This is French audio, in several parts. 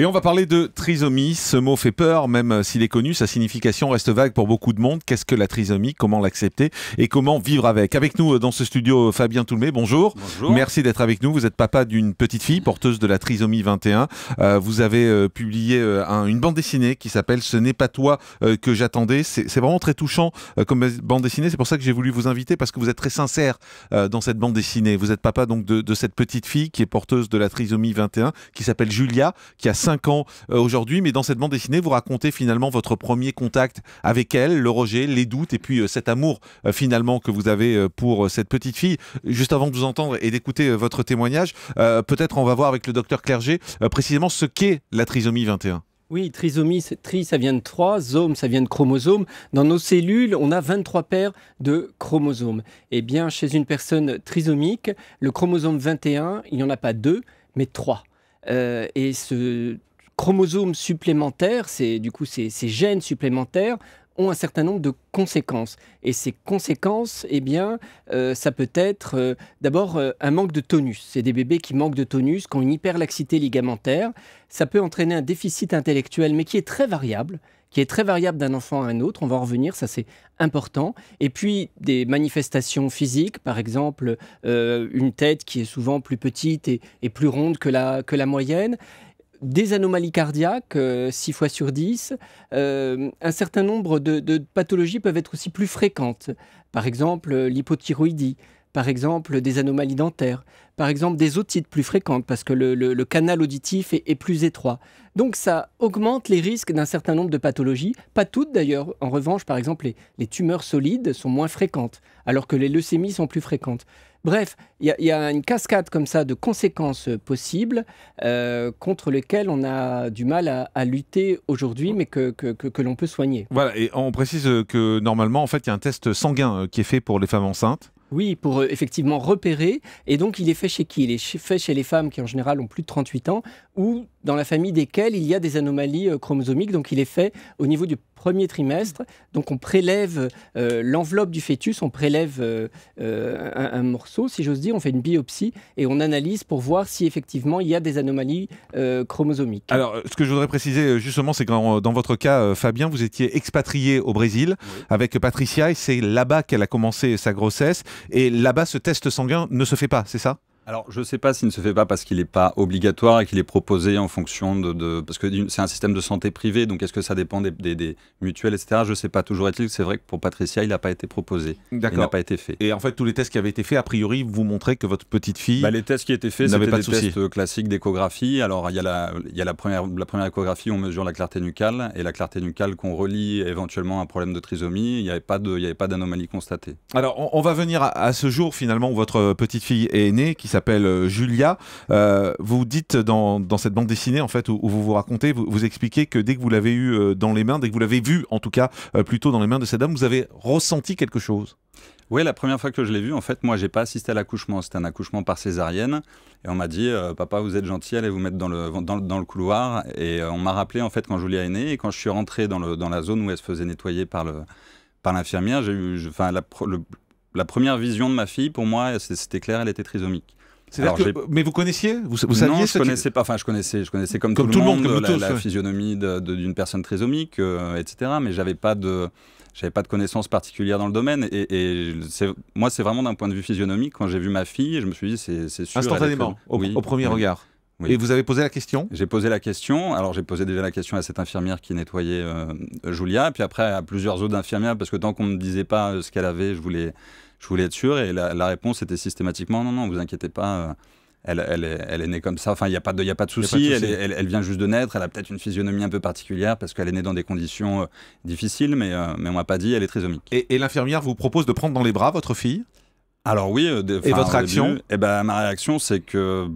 Et on va parler de trisomie. Ce mot fait peur, même s'il est connu, sa signification reste vague pour beaucoup de monde. Qu'est-ce que la trisomie Comment l'accepter Et comment vivre avec Avec nous dans ce studio, Fabien Toulmé, bonjour. bonjour. Merci d'être avec nous. Vous êtes papa d'une petite fille porteuse de la trisomie 21. Euh, vous avez euh, publié euh, une bande dessinée qui s'appelle Ce n'est pas toi que j'attendais. C'est vraiment très touchant comme bande dessinée. C'est pour ça que j'ai voulu vous inviter parce que vous êtes très sincère dans cette bande dessinée. Vous êtes papa donc de, cette petite fille qui est porteuse de la trisomie 21, qui s'appelle Julia, qui a 5 ans euh, aujourd'hui, mais dans cette bande dessinée, vous racontez finalement votre premier contact avec elle, le rejet, les doutes, et puis euh, cet amour euh, finalement que vous avez pour cette petite fille. Juste avant de vous entendre et d'écouter votre témoignage, peut-être on va voir avec le docteur Clerget précisément ce qu'est la trisomie 21. Oui, trisomie, tri, ça vient de 3, zome, ça vient de chromosome. Dans nos cellules, on a 23 paires de chromosomes. Et eh bien, chez une personne trisomique, le chromosome 21, il n'y en a pas deux, mais trois. Euh, et ce chromosome supplémentaire, c'est du coup ces, gènes supplémentaires, un certain nombre de conséquences. Et ces conséquences, eh bien, euh, ça peut être euh, d'abord euh, un manque de tonus. C'est des bébés qui manquent de tonus, qui ont une hyperlaxité ligamentaire. Ça peut entraîner un déficit intellectuel, mais qui est très variable qui est très variable d'un enfant à un autre. On va revenir, ça c'est important. Et puis des manifestations physiques, par exemple une tête qui est souvent plus petite et, plus ronde que la, que la moyenne des anomalies cardiaques, 6 euh, fois sur 10. Euh, un certain nombre de, pathologies peuvent être aussi plus fréquentes. Par exemple, euh, l'hypothyroïdie, par exemple des anomalies dentaires, par exemple des otites plus fréquentes parce que le, canal auditif est, plus étroit. Donc ça augmente les risques d'un certain nombre de pathologies, pas toutes d'ailleurs. En revanche, par exemple, les tumeurs solides sont moins fréquentes alors que les leucémies sont plus fréquentes. Bref, il y, a une cascade comme ça de conséquences euh, possibles euh, contre lesquelles on a du mal à, lutter aujourd'hui, mais que, que l'on peut soigner. Voilà, et on précise euh, que normalement, en fait, il y a un test sanguin qui est fait pour les femmes enceintes. Oui, pour effectivement repérer. Et donc, il est fait chez qui Il est fait chez les femmes qui, en général, ont plus de 38 ans ou dans la famille desquels il y a des anomalies euh, chromosomiques. Donc il est fait au niveau du premier trimestre. Donc on prélève euh, l'enveloppe du fœtus, on prélève euh, un, morceau, si j'ose dire, on fait une biopsie et on analyse pour voir si effectivement il y a des anomalies chromosomiques. Alors ce que je voudrais préciser justement, c'est que dans votre cas, Fabien, vous étiez expatrié au Brésil avec Patricia et c'est là-bas qu'elle a commencé sa grossesse et là-bas ce test sanguin ne se fait pas, c'est ça alors, je ne sais pas s'il ne se fait pas parce qu'il n'est pas obligatoire et qu'il est proposé en fonction de... parce que c'est un système de santé privé, donc est-ce que ça dépend des, mutuelles, etc. Je ne sais pas. Toujours est-il que c'est vrai que pour Patricia, il n'a pas été proposé. Il n'a pas été fait. Et en fait, tous les tests qui avaient été faits, a priori, vous montraient que votre petite fille... Bah, les tests qui étaient faits, c'était des soucis. tests euh, classiques d'échographie. Alors, il y a, la, y a la, première, la première échographie où on mesure la clarté nucale, et la clarté nucale qu'on relie éventuellement à un problème de trisomie. Il n'y avait pas d'anomalie constatée. Alors, on, va venir à, à ce jour, finalement, où votre petite fille est née, qui s'appelle Appelle euh, Julia. Euh, vous dites dans, cette bande dessinée, en fait, où, vous vous racontez, vous, expliquez que dès que vous l'avez eu euh, dans les mains, dès que vous l'avez vu, en tout cas, plutôt dans les mains de cette dame, vous avez ressenti quelque chose. Oui, la première fois que je l'ai vu, en fait, moi, j'ai pas assisté à l'accouchement. C'était un accouchement par césarienne. Et on m'a dit, papa, vous êtes gentil, allez vous mettre dans le, dans le couloir. Et on m'a rappelé, en fait, quand Julia est née. Et quand je suis rentré dans, le, dans la zone où elle se faisait nettoyer par le par l'infirmière, j'ai eu, enfin, la première vision de ma fille, pour moi, c'était clair, elle était trisomique mais vous connaissiez vous, vous saviez Non, je connaissais pas. Enfin, je connaissais, je connaissais comme, tout, le monde, la, physionomie d'une personne trisomique, euh, etc. Mais j'avais pas de, j'avais pas de connaissances particulières dans le domaine. Et, moi, c'est vraiment d'un point de vue physionomique. Quand j'ai vu ma fille, je me suis dit, c'est sûr. Instantanément, au, oui, au, premier regard. Et vous avez posé la question J'ai posé la question. Alors, j'ai posé déjà la question à cette infirmière qui nettoyait euh, Julia, puis après à plusieurs autres infirmières, parce que tant qu'on ne me disait pas euh, ce qu'elle avait, je voulais, je voulais être sûr. Et la, réponse était systématiquement non, non, vous inquiétez pas. Euh, elle, est, née comme ça. Enfin, il n'y a pas de, y a pas de souci. Elle, elle, vient juste de naître. Elle a peut-être une physionomie un peu particulière parce qu'elle est née dans des conditions euh, difficiles, mais, on euh, mais on m'a pas dit elle est trisomique. Et, et l'infirmière vous propose de prendre dans les bras votre fille alors oui, euh, et votre action eh ben ma réaction c'est que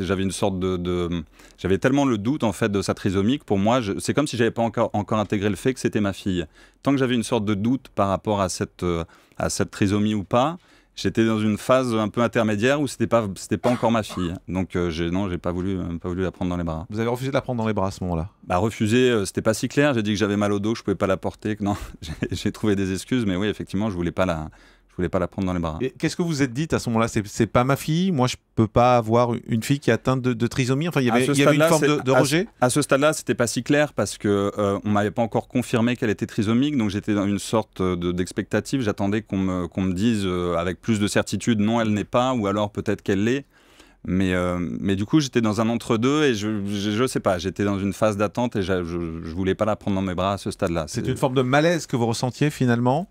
j'avais une sorte de, j'avais tellement le doute en fait de sa trisomie que pour moi c'est comme si j'avais pas encore encore intégré le fait que c'était ma fille. Tant que j'avais une sorte de doute par rapport à cette euh, à cette trisomie ou pas, j'étais dans une phase un peu intermédiaire où c'était pas c'était pas encore ma fille. Donc euh, non, j'ai pas voulu pas voulu la prendre dans les bras. Vous avez refusé de la prendre dans les bras à ce moment-là. Bah refusé, c'était pas si clair, j'ai dit que j'avais mal au dos, que je pouvais pas la porter, que non, j'ai trouvé des excuses mais oui, effectivement, je voulais pas la je voulais pas la prendre dans les bras. Qu'est-ce que vous êtes dit à ce moment-là C'est pas ma fille, moi je peux pas avoir une fille qui est atteinte de, trisomie. Enfin, il y avait, une forme de, rejet. À, ce stade-là, c'était pas si clair parce que ne euh, on m'avait pas encore confirmé qu'elle était trisomique, donc j'étais dans une sorte euh, d'expectative. J'attendais qu'on me, dise euh, avec plus de certitude non, elle n'est pas, ou alors peut-être qu'elle l'est. Mais, mais du coup, j'étais dans un entre-deux et je, je, sais pas, j'étais dans une phase d'attente et je, je, voulais pas la prendre dans mes bras à ce stade-là. C'est une forme de malaise que vous ressentiez finalement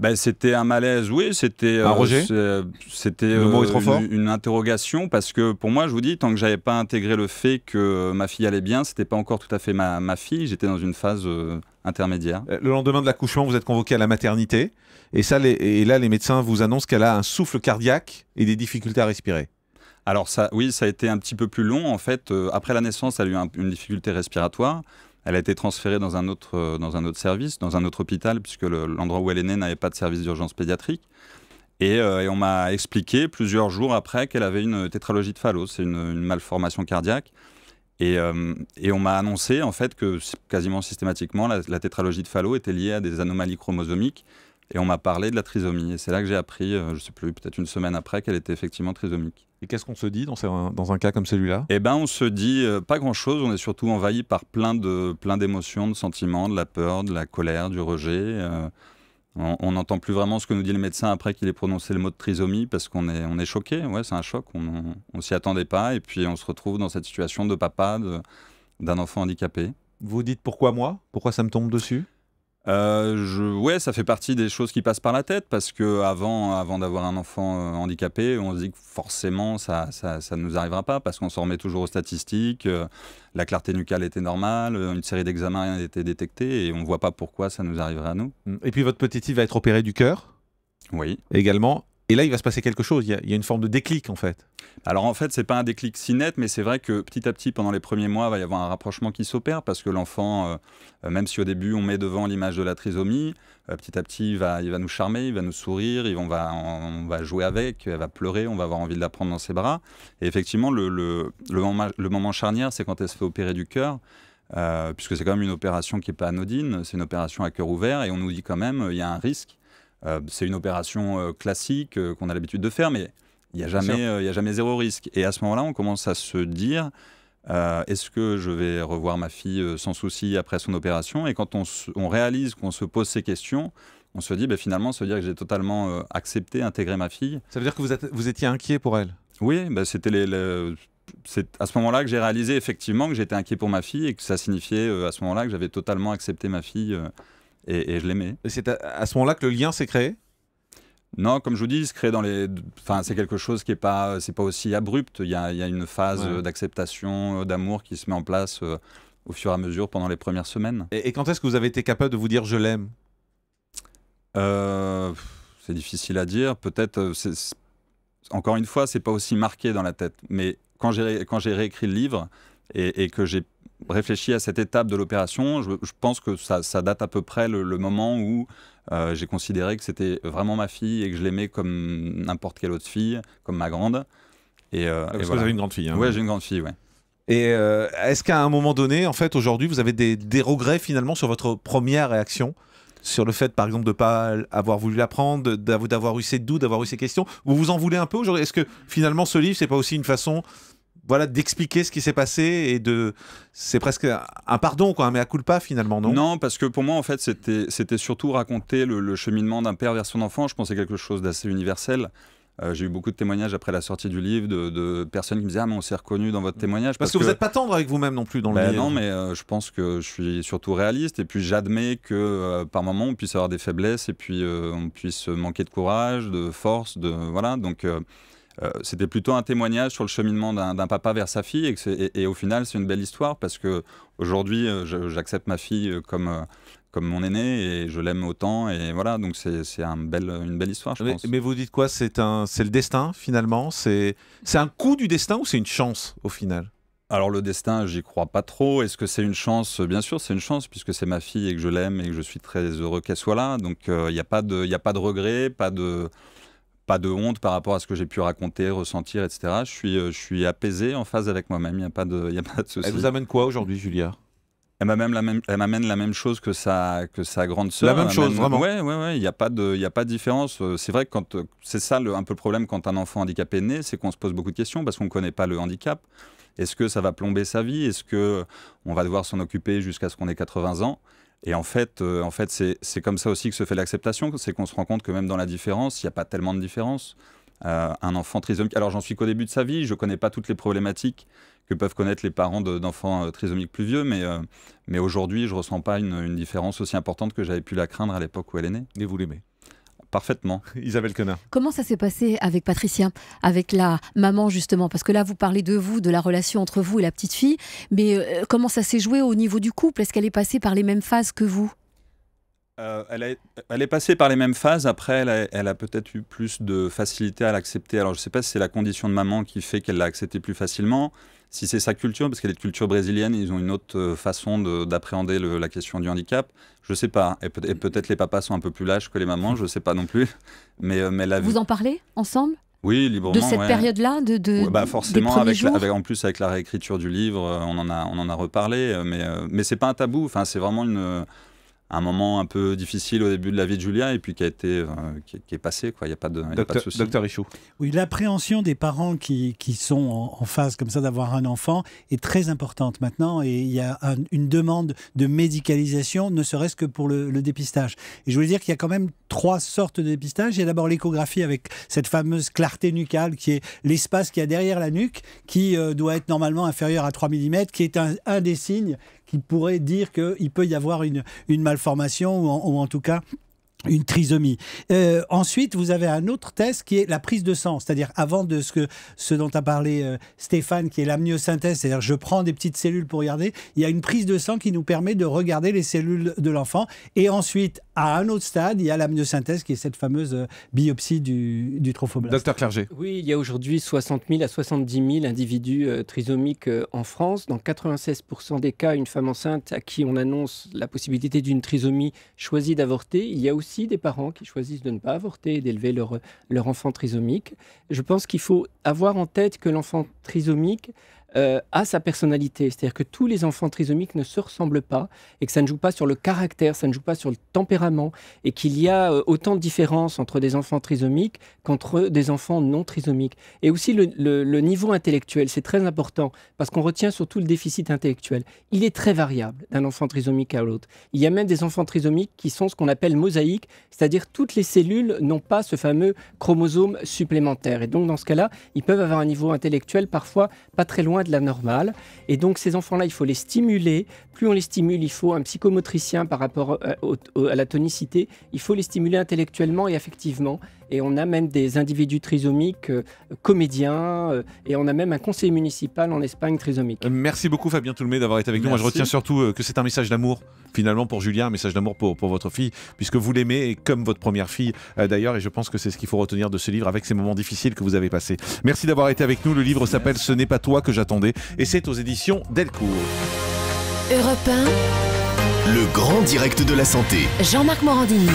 ben, C'était un malaise, oui. C'était un euh, c'était euh, une, une, interrogation parce que pour moi, je vous dis, tant que j'avais pas intégré le fait que euh, ma fille allait bien, c'était pas encore tout à fait ma, ma fille. J'étais dans une phase intermédiaire. Le lendemain de l'accouchement, vous êtes convoqué à la maternité et ça, et là, les médecins vous annoncent qu'elle a un souffle cardiaque et des difficultés à respirer. Alors ça, oui, ça a été un petit peu plus long en fait. après la naissance, elle a eu une difficulté respiratoire. Elle a été transférée dans un autre, euh, dans un autre service, dans un autre hôpital, puisque l'endroit où elle est née n'avait pas de service d'urgence pédiatrique. Et, euh, on m'a expliqué plusieurs jours après qu'elle avait une tétralogie de Fallot, c'est une, malformation cardiaque. Euh, et, on m'a annoncé en fait que quasiment systématiquement la, tétralogie de Fallot était liée à des anomalies chromosomiques. Et on m'a parlé de la trisomie. Et c'est là que j'ai appris, je ne sais plus, peut-être une semaine après, qu'elle était effectivement trisomique. Et qu'est-ce qu'on se dit dans, dans, un cas comme celui-là Eh ben, on se dit euh, pas grand-chose. On est surtout envahi par plein de plein d'émotions, de sentiments, de la peur, de la colère, du rejet. Euh, on n'entend plus vraiment ce que nous dit le médecin après qu'il ait prononcé le mot de trisomie parce qu'on est on est choqué. Ouais, c'est un choc. On, ne s'y attendait pas et puis on se retrouve dans cette situation de papa d'un enfant handicapé. Vous dites pourquoi moi Pourquoi ça me tombe dessus euh, je, ouais, ça fait partie des choses qui passent par la tête parce que avant, avant d'avoir un enfant euh, handicapé, on se dit que forcément ça, ça, ne nous arrivera pas parce qu'on s'en remet toujours aux statistiques. Euh, la clarté nucale était normale, une série d'examens a été détectée et on ne voit pas pourquoi ça nous arriverait à nous. Mm. Et puis votre petit va être opéré du cœur. Oui. Également. Et là, il va se passer quelque chose. Il y, a, une forme de déclic, en fait. Alors, en fait, c'est pas un déclic si net, mais c'est vrai que petit à petit, pendant les premiers mois, il va y avoir un rapprochement qui s'opère parce que l'enfant, euh, euh, même si au début on met devant l'image de la trisomie, euh, petit à petit, il va, il va nous charmer, il va nous sourire, on, va, on, va jouer avec, elle va pleurer, on va avoir envie de la prendre dans ses bras. Et effectivement, le, moment, charnière, c'est quand elle se fait opérer du cœur. puisque c'est quand même une opération qui n'est pas anodine, c'est une opération à cœur ouvert, et on nous dit quand même, il y a un risque euh, c'est une opération euh, classique euh, qu'on a l'habitude de faire, mais il n'y a, jamais, a jamais zéro risque. Et à ce moment-là, on commence à se dire, Est-ce que je vais revoir ma fille sans souci après son opération Et quand on, réalise qu'on se pose ces questions, on se dit bah, finalement, se veut dire que j'ai totalement accepté, intégré ma fille. Ça veut dire que vous, étiez inquiet pour elle Oui, bah, c'était c'est à ce moment-là que j'ai réalisé effectivement que j'étais inquiet pour ma fille et que ça signifiait à ce moment-là que j'avais totalement accepté ma fille et, je l'aimais. c'est à, ce moment-là que le lien s'est créé non, comme je vous dis, il crée dans les. Enfin, c'est quelque chose qui n'est pas, c'est pas aussi abrupt. Il y a, une phase d'acceptation, euh, d'amour qui se met en place euh, au fur et à mesure pendant les premières semaines. Et, quand est-ce que vous avez été capable de vous dire je l'aime euh, C'est difficile à dire. Peut-être. Encore une fois, c'est pas aussi marqué dans la tête. Mais quand j'ai quand j'ai réécrit le livre et que j'ai réfléchi à cette étape de l'opération, je, pense que ça, date à peu près le, moment où euh, j'ai considéré que c'était vraiment ma fille et que je l'aimais comme n'importe quelle autre fille, comme ma grande. Et, euh, ah, que vous avez une grande fille. Hein. Oui, j'ai une grande fille, oui. Et euh, est-ce qu'à un moment donné, en fait, aujourd'hui, vous avez des, des, regrets finalement sur votre première réaction sur le fait, par exemple, de ne pas avoir voulu l'apprendre, d'avoir eu ces doutes, d'avoir eu ces questions. Vous vous en voulez un peu aujourd'hui Est-ce que finalement, ce livre, c'est pas aussi une façon voilà d'expliquer ce qui s'est passé et de c'est presque un pardon quoi mais à pas finalement non non parce que pour moi en fait c'était c'était surtout raconter le, cheminement d'un père vers son enfant je pensais quelque chose d'assez universel euh, j'ai eu beaucoup de témoignages après la sortie du livre de, personnes qui me disaient ah mais on s'est reconnu dans votre témoignage parce, que, vous n'êtes pas tendre avec vous-même non plus dans le ben livre. non mais euh, je pense que je suis surtout réaliste et puis j'admets que euh, par moment on puisse avoir des faiblesses et puis on puisse manquer de courage de force de voilà donc euh, c'était plutôt un témoignage sur le cheminement d'un papa vers sa fille. Et, au final, c'est une belle histoire parce que aujourd'hui, euh, j'accepte ma fille euh, comme, comme mon aîné et je l'aime autant et voilà donc c'est un bel, une belle histoire je mais, pense. Mais vous dites quoi c'est un c'est le destin finalement c'est c'est un coup du destin ou c'est une chance au final alors le destin, j'y crois pas trop. Est-ce que c'est une chance Bien sûr, c'est une chance puisque c'est ma fille et que je l'aime et que je suis très heureux qu'elle soit là. Donc il n'y a pas de, il a pas de regret, pas de, pas de honte par rapport à ce que j'ai pu raconter, ressentir, etc. Je suis, euh, je suis apaisé, en phase avec moi-même. Il n'y a, pas de, y a pas de souci. Elle vous amène quoi aujourd'hui, Julia elle m'amène la même, elle m'amène la même chose que sa que sa grande sœur. La même chose, vraiment. Ouais, ouais, ouais. Il n'y a pas de, il a pas de différence. Euh, c'est vrai que quand euh, c'est ça le, un peu le problème quand un enfant handicapé est né, c'est qu'on se pose beaucoup de questions parce qu'on ne connaît pas le handicap. Est-ce que ça va plomber sa vie Est-ce que on va devoir s'en occuper jusqu'à ce qu'on ait 80 ans et en fait, euh, en fait c'est comme ça aussi que se fait l'acceptation, c'est qu'on se rend compte que même dans la différence, il n'y a pas tellement de différence. Euh, un enfant trisomique, alors j'en suis qu'au début de sa vie, je ne connais pas toutes les problématiques que peuvent connaître les parents d'enfants euh, trisomiques plus vieux, mais, mais aujourd'hui, je ne ressens pas une, une différence aussi importante que j'avais pu la craindre à l'époque où elle est née. Et vous l'aimez Parfaitement. Isabelle Connard. Comment ça s'est passé avec Patricia, avec la maman justement Parce que là, vous parlez de vous, de la relation entre vous et la petite fille, mais euh, comment ça s'est joué au niveau du couple Est-ce qu'elle est passée par les mêmes phases que vous euh, elle, est, passée par les mêmes phases. Après, elle a, peut-être eu plus de facilité à l'accepter. Alors, je ne sais pas si c'est la condition de maman qui fait qu'elle l'a accepté plus facilement, si c'est sa culture, parce qu'elle est de culture brésilienne, ils ont une autre euh, façon d'appréhender la question du handicap. Je ne sais pas. Et, peut-être les papas sont un peu plus lâches que les mamans, je ne sais pas non plus. Mais, euh, mais Vous en parlez ensemble oui, librement. De cette période-là, de, de bah, forcément, avec, avec, en plus avec la réécriture du livre, on en a, on en a reparlé, mais, mais c'est pas un tabou. Enfin, c'est vraiment une, un moment un peu difficile au début de la vie de Julia et puis qui a été euh, qui, est passé quoi il n'y a pas de docteur, docteur Oui, l'appréhension des parents qui, qui sont en, phase comme ça d'avoir un enfant est très importante maintenant et il y a une demande de médicalisation ne serait-ce que pour le, dépistage. Et je voulais dire qu'il y a quand même trois sortes de dépistage, il y a d'abord l'échographie avec cette fameuse clarté nucale qui est l'espace qu'il y a derrière la nuque qui euh, doit être normalement inférieur à 3 mm qui est un des signes qui pourrait dire qu'il peut y avoir une, malformation ou en tout cas une trisomie. Euh, ensuite, vous avez un autre test qui est la prise de sang, c'est-à-dire avant de ce, que, ce dont a parlé euh, Stéphane, qui est l'amniosynthèse, c'est-à-dire je prends des petites cellules pour regarder, il y a une prise de sang qui nous permet de regarder les cellules de l'enfant. Et ensuite, à un autre stade, il y a l'amniosynthèse, qui est cette fameuse euh, biopsie du, du trophoblast. Docteur Clerget. Oui, il y a aujourd'hui 60 000 à 70 000 individus trisomiques en France. Dans 96% des cas, une femme enceinte à qui on annonce la possibilité d'une trisomie choisit d'avorter. Il y a aussi aussi des parents qui choisissent de ne pas avorter et d'élever leur, leur enfant trisomique. Je pense qu'il faut avoir en tête que l'enfant trisomique euh, à sa personnalité. C'est-à-dire que tous les enfants trisomiques ne se ressemblent pas et que ça ne joue pas sur le caractère, ça ne joue pas sur le tempérament et qu'il y a euh, autant de différences entre des enfants trisomiques qu'entre des enfants non trisomiques. Et aussi le, le niveau intellectuel, c'est très important parce qu'on retient surtout le déficit intellectuel. Il est très variable d'un enfant trisomique à l'autre. Il y a même des enfants trisomiques qui sont ce qu'on appelle mosaïques, c'est-à-dire toutes les cellules n'ont pas ce fameux chromosome supplémentaire. Et donc dans ce cas-là, ils peuvent avoir un niveau intellectuel parfois pas très loin de la normale. Et donc ces enfants-là, il faut les stimuler. Plus on les stimule, il faut un psychomotricien par rapport euh, à la tonicité. Il faut les stimuler intellectuellement et affectivement. Et on a même des individus trisomiques, euh, comédiens, euh, et on a même un conseil municipal en Espagne trisomique. Euh, merci beaucoup Fabien Toulmé d'avoir été avec nous. Moi je retiens surtout que c'est un message d'amour finalement pour Julien, un message d'amour pour, pour votre fille, puisque vous l'aimez comme votre première fille d'ailleurs, et je pense que c'est ce qu'il faut retenir de ce livre avec ces moments difficiles que vous avez passés. Merci d'avoir été avec nous. Le livre s'appelle Ce n'est pas toi que j'attendais, et c'est aux éditions Delcourt. Europe Le grand direct de la santé. Jean-Marc Morandini.